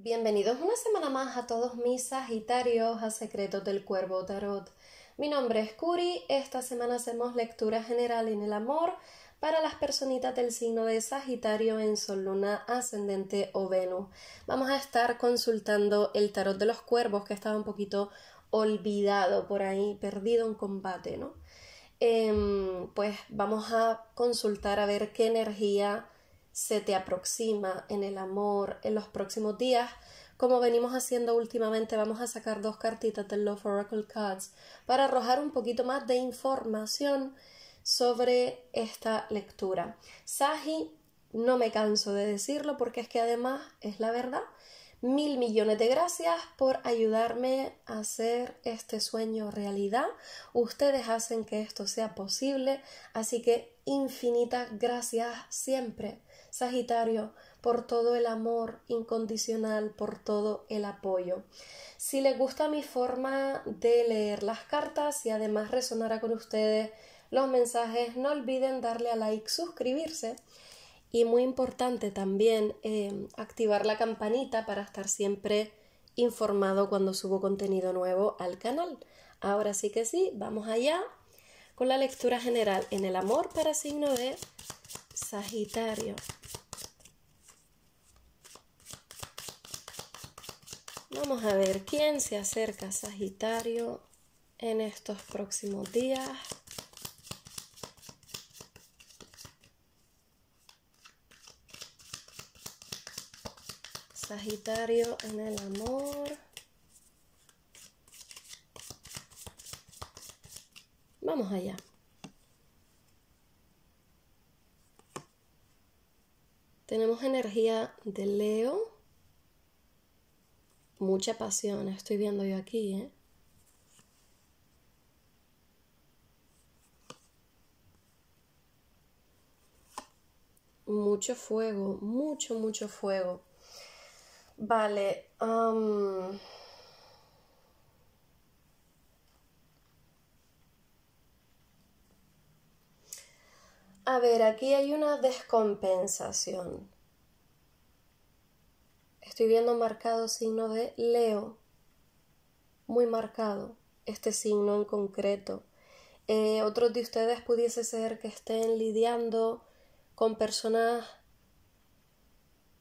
Bienvenidos una semana más a todos mis Sagitarios a Secretos del Cuervo Tarot. Mi nombre es Curi, esta semana hacemos lectura general en el amor para las personitas del signo de Sagitario en Sol, Luna, Ascendente o Venus. Vamos a estar consultando el Tarot de los Cuervos que estaba un poquito olvidado por ahí, perdido en combate, ¿no? Em, pues vamos a consultar a ver qué energía se te aproxima en el amor en los próximos días. Como venimos haciendo últimamente, vamos a sacar dos cartitas del Love Oracle Cards para arrojar un poquito más de información sobre esta lectura. Saji, no me canso de decirlo porque es que además es la verdad. Mil millones de gracias por ayudarme a hacer este sueño realidad. Ustedes hacen que esto sea posible, así que infinitas gracias siempre Sagitario, por todo el amor incondicional, por todo el apoyo. Si les gusta mi forma de leer las cartas y además resonará con ustedes los mensajes, no olviden darle a like, suscribirse y muy importante también eh, activar la campanita para estar siempre informado cuando subo contenido nuevo al canal. Ahora sí que sí, vamos allá con la lectura general en el amor para signo de Sagitario. Vamos a ver quién se acerca Sagitario en estos próximos días. Sagitario en el amor. Vamos allá. Tenemos energía de Leo. Mucha pasión, estoy viendo yo aquí, ¿eh? Mucho fuego, mucho, mucho fuego. Vale. a ver, aquí hay una descompensación. Estoy viendo marcado signo de Leo, muy marcado, este signo en concreto. Eh, otros de ustedes pudiese ser que estén lidiando con personas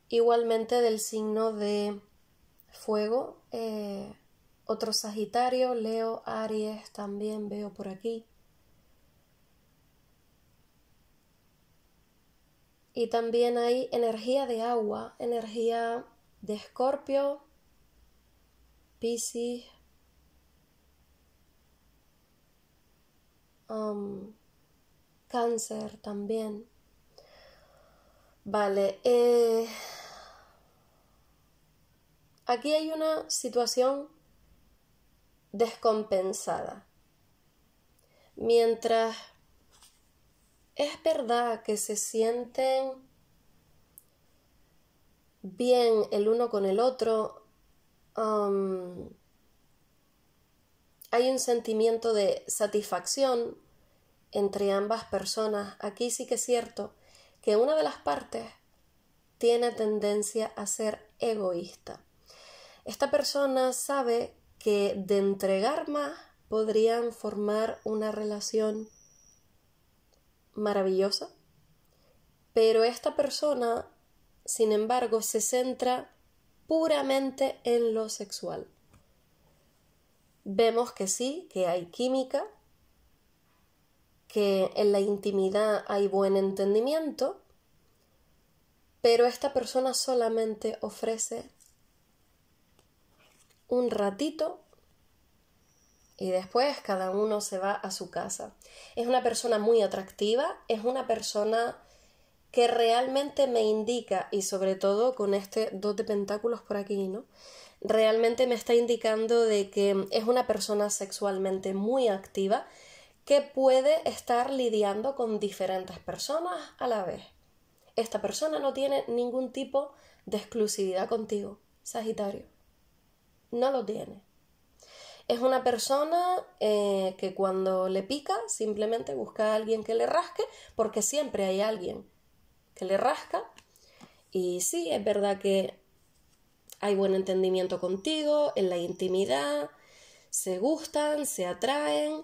igualmente del signo de fuego, eh, otro Sagitario, Leo, Aries también veo por aquí. Y también hay energía de agua, energía de escorpio, piscis, cáncer también. Vale, eh, aquí hay una situación descompensada. Mientras es verdad que se sienten bien el uno con el otro. Um, hay un sentimiento de satisfacción entre ambas personas. Aquí sí que es cierto que una de las partes tiene tendencia a ser egoísta. Esta persona sabe que de entregar más podrían formar una relación maravillosa, pero esta persona, sin embargo, se centra puramente en lo sexual. Vemos que sí, que hay química, que en la intimidad hay buen entendimiento, pero esta persona solamente ofrece un ratito y después cada uno se va a su casa. Es una persona muy atractiva, es una persona que realmente me indica, y sobre todo con este dos de pentáculos por aquí, ¿no? Realmente me está indicando de que es una persona sexualmente muy activa que puede estar lidiando con diferentes personas a la vez. Esta persona no tiene ningún tipo de exclusividad contigo, Sagitario. No lo tiene. Es una persona eh, que cuando le pica simplemente busca a alguien que le rasque, porque siempre hay alguien que le rasca. Y sí, es verdad que hay buen entendimiento contigo, en la intimidad, se gustan, se atraen,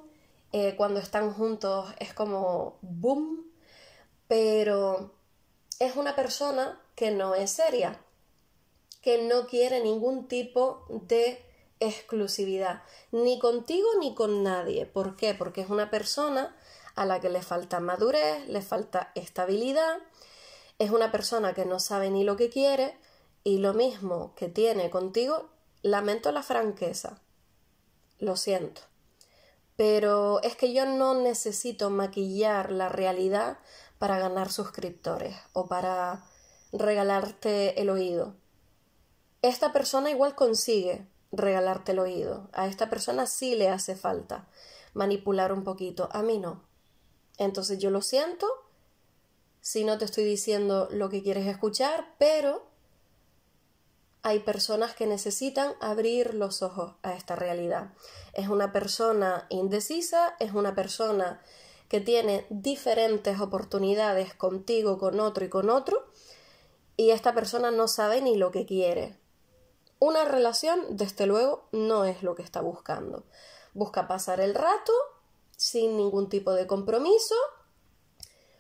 eh, cuando están juntos es como boom, pero es una persona que no es seria, que no quiere ningún tipo de exclusividad, ni contigo ni con nadie. ¿Por qué? Porque es una persona a la que le falta madurez, le falta estabilidad, es una persona que no sabe ni lo que quiere y lo mismo que tiene contigo, lamento la franqueza, lo siento. Pero es que yo no necesito maquillar la realidad para ganar suscriptores o para regalarte el oído. Esta persona igual consigue regalarte el oído. A esta persona sí le hace falta manipular un poquito, a mí no. Entonces yo lo siento, si no te estoy diciendo lo que quieres escuchar, pero hay personas que necesitan abrir los ojos a esta realidad. Es una persona indecisa, es una persona que tiene diferentes oportunidades contigo, con otro y con otro, y esta persona no sabe ni lo que quiere. Una relación, desde luego, no es lo que está buscando. Busca pasar el rato sin ningún tipo de compromiso.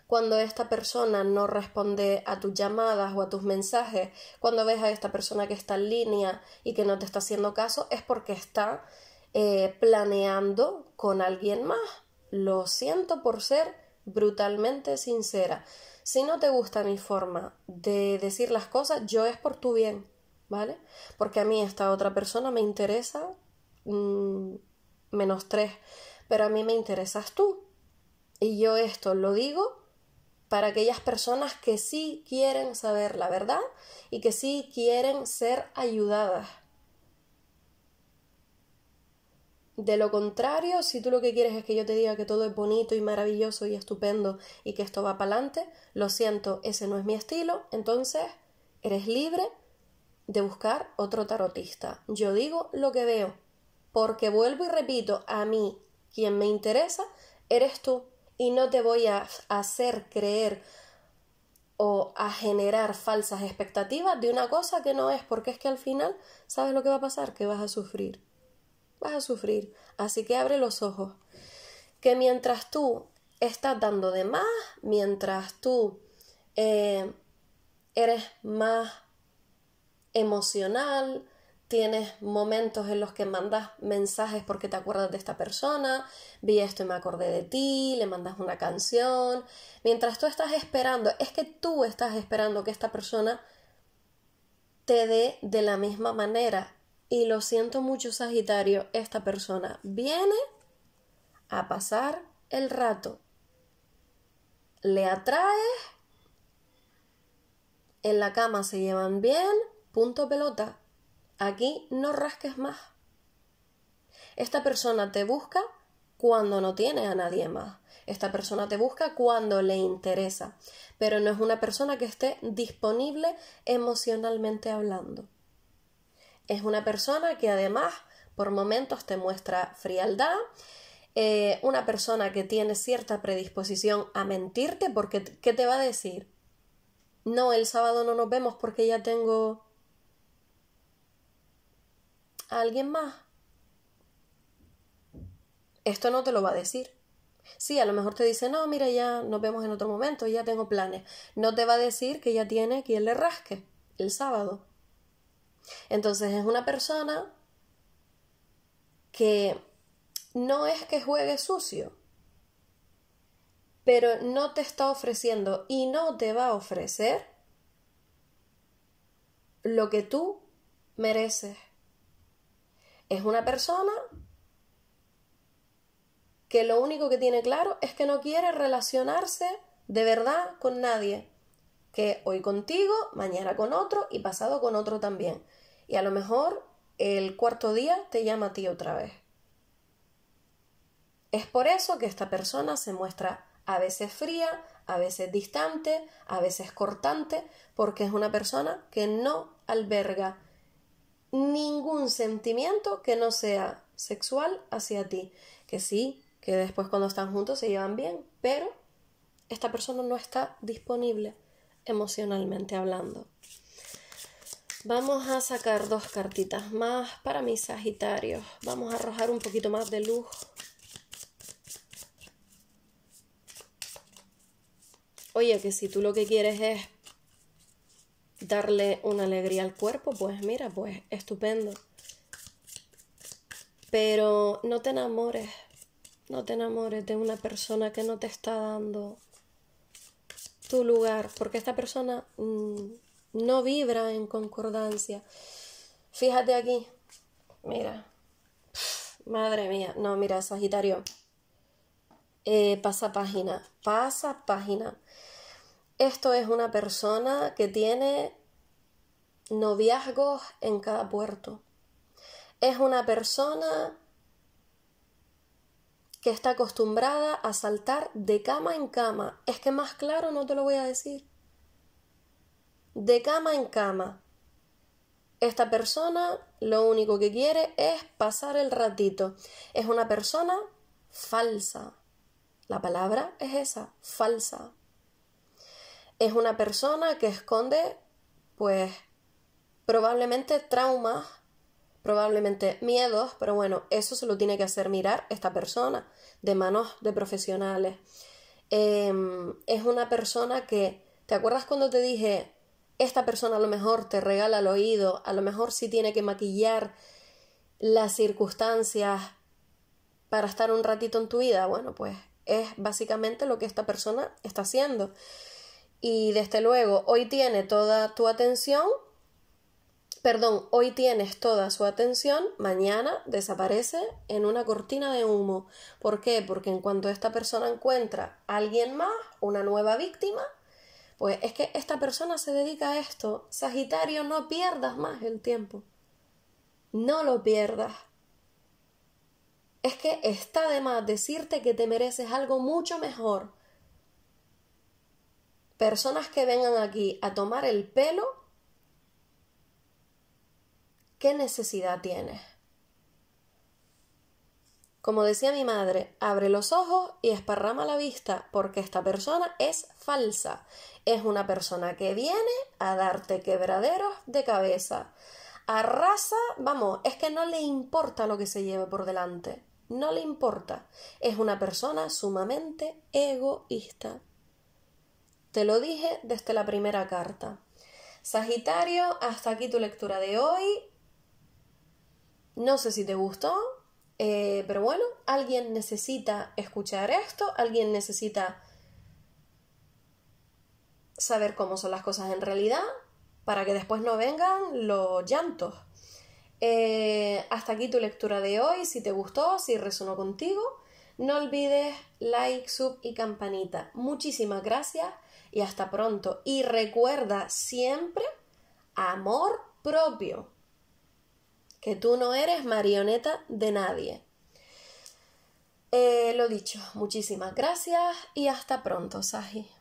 Cuando esta persona no responde a tus llamadas o a tus mensajes, cuando ves a esta persona que está en línea y que no te está haciendo caso, es porque está eh, planeando con alguien más. Lo siento por ser brutalmente sincera. Si no te gusta mi forma de decir las cosas, yo es por tu bien. ¿vale? Porque a mí esta otra persona me interesa mm, menos tres, pero a mí me interesas tú. Y yo esto lo digo para aquellas personas que sí quieren saber la verdad y que sí quieren ser ayudadas. De lo contrario, si tú lo que quieres es que yo te diga que todo es bonito y maravilloso y estupendo y que esto va para adelante, lo siento, ese no es mi estilo, entonces eres libre de buscar otro tarotista. Yo digo lo que veo, porque vuelvo y repito, a mí quien me interesa eres tú y no te voy a hacer creer o a generar falsas expectativas de una cosa que no es, porque es que al final, ¿sabes lo que va a pasar? Que vas a sufrir. Vas a sufrir. Así que abre los ojos. Que mientras tú estás dando de más, mientras tú eh, eres más emocional, tienes momentos en los que mandas mensajes porque te acuerdas de esta persona, vi esto y me acordé de ti, le mandas una canción. Mientras tú estás esperando, es que tú estás esperando que esta persona te dé de la misma manera. Y lo siento mucho, Sagitario, esta persona viene a pasar el rato. Le atraes, en la cama se llevan bien, punto pelota, aquí no rasques más. Esta persona te busca cuando no tiene a nadie más. Esta persona te busca cuando le interesa, pero no es una persona que esté disponible emocionalmente hablando. Es una persona que además por momentos te muestra frialdad, eh, una persona que tiene cierta predisposición a mentirte porque ¿qué te va a decir? No, el sábado no nos vemos porque ya tengo alguien más, esto no te lo va a decir. Sí, a lo mejor te dice, no, mira, ya nos vemos en otro momento, ya tengo planes. No te va a decir que ya tiene quien le rasque el sábado. Entonces es una persona que no es que juegue sucio, pero no te está ofreciendo y no te va a ofrecer lo que tú mereces. Es una persona que lo único que tiene claro es que no quiere relacionarse de verdad con nadie, que hoy contigo, mañana con otro y pasado con otro también. Y a lo mejor el cuarto día te llama a ti otra vez. Es por eso que esta persona se muestra a veces fría, a veces distante, a veces cortante, porque es una persona que no alberga ningún sentimiento que no sea sexual hacia ti. Que sí, que después cuando están juntos se llevan bien, pero esta persona no está disponible emocionalmente hablando. Vamos a sacar dos cartitas más para mis Sagitarios. Vamos a arrojar un poquito más de luz. Oye, que si tú lo que quieres es darle una alegría al cuerpo, pues mira, pues estupendo. Pero no te enamores, no te enamores de una persona que no te está dando tu lugar, porque esta persona mm, no vibra en concordancia. Fíjate aquí, mira, madre mía, no, mira, Sagitario, eh, pasa página, pasa página esto es una persona que tiene noviazgos en cada puerto. Es una persona que está acostumbrada a saltar de cama en cama. Es que más claro no te lo voy a decir. De cama en cama. Esta persona lo único que quiere es pasar el ratito. Es una persona falsa. La palabra es esa, falsa es una persona que esconde, pues, probablemente traumas, probablemente miedos, pero bueno, eso se lo tiene que hacer mirar esta persona de manos de profesionales. Em, es una persona que, ¿te acuerdas cuando te dije, esta persona a lo mejor te regala el oído, a lo mejor sí tiene que maquillar las circunstancias para estar un ratito en tu vida? Bueno, pues es básicamente lo que esta persona está haciendo. Y desde luego, hoy tiene toda tu atención, perdón, hoy tienes toda su atención, mañana desaparece en una cortina de humo. ¿Por qué? Porque en cuanto esta persona encuentra a alguien más, una nueva víctima, pues es que esta persona se dedica a esto. Sagitario, no pierdas más el tiempo. No lo pierdas. Es que está de más decirte que te mereces algo mucho mejor personas que vengan aquí a tomar el pelo, ¿qué necesidad tienes? Como decía mi madre, abre los ojos y esparrama la vista porque esta persona es falsa. Es una persona que viene a darte quebraderos de cabeza. Arrasa, vamos, es que no le importa lo que se lleve por delante. No le importa. Es una persona sumamente egoísta. Te lo dije desde la primera carta. Sagitario, hasta aquí tu lectura de hoy. No sé si te gustó, eh, pero bueno, alguien necesita escuchar esto, alguien necesita saber cómo son las cosas en realidad para que después no vengan los llantos. Eh, hasta aquí tu lectura de hoy, si te gustó, si resonó contigo, no olvides like, sub y campanita. Muchísimas gracias y hasta pronto. Y recuerda siempre amor propio, que tú no eres marioneta de nadie. Eh, lo dicho, muchísimas gracias y hasta pronto, Saji.